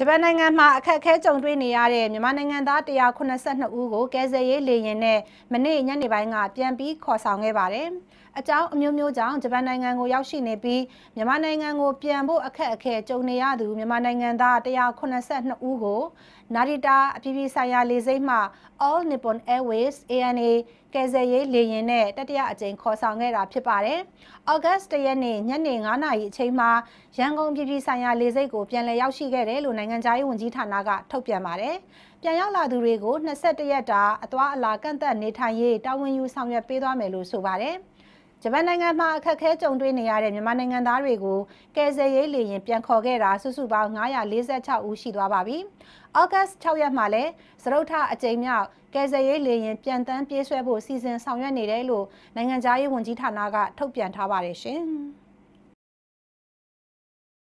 ဂျပန်နိုင်ငံမှာအခက်အခဲကြုံတွေ့နေရတဲ့မြန်မာနိုင်ငံသား182ဦးကိုကယ်ဆယ်ရေးလေယာဉ်နဲ့မနေ့ညနေပိုင်းကပြန်ပြီးခေါ်ဆောင်ခဲ့ပါတယ်။အကြောင်းအမျိုးမျိုးကြောင့်ဂျပန်နိုင်ငံကိုရောက်ရှိနေပြီးမြန်မာနိုင်ငံကိုပြန်ဖို့အခက်အခဲကြုံနေရသူမြန်မာနိုင်ငံသား182ဦးကိုနာရီတာအပြည်ပြည်ဆိုင်ရာလေဆိပ်မှ All Nippon Airways ANA ကယ်ဆယ်ရေးလေယာဉ်နဲ့တတိယအကြိမ်ခေါ်ဆောင်ခဲ့တာဖြစ်ပါတယ်။ August 1ရက်နေ့ညနေ9နာရီအချိန်မှာရန်ကုန်ပြည်ပြည်ဆိုင်ရာလေဆိပ်ကိုပြန်လည်ရောက်ရှိခဲ့တယ်လို့နိုင်ငံသားရေးဝန်ကြီးဌာနကထုတ်ပြန်ပါတယ်။ပြန်ရောက်လာသူတွေကို21ရက်တာအသွားအလာကန့်သက်နေထိုင်ရေးတာဝန်ယူဆောင်ရွက်ပေးသွားမယ်လို့ဆိုပါတယ်။ဂျပန်နိုင်ငံမှာအခက်အခဲကြုံတွေ့နေရတဲ့မြန်မာနိုင်ငံသားတွေကိုကယ်ဆယ်ရေးလေယာဉ်ပြန်ခေါ်ခဲ့တာစုစုပေါင်း946ဦးရှိသွားပါပြီ။ဩဂတ်6ရက်မှာလည်းသရုတ်ထအကြိမ်မြောက်ကယ်ဆယ်ရေးလေယာဉ်ပြန်တန်းပြေးဆွဲဖို့စီစဉ်ဆောင်ရွက်နေတယ်လို့နိုင်ငံသားရေးဝန်ကြီးဌာနကထုတ်ပြန်ထားပါတယ်ရှင်။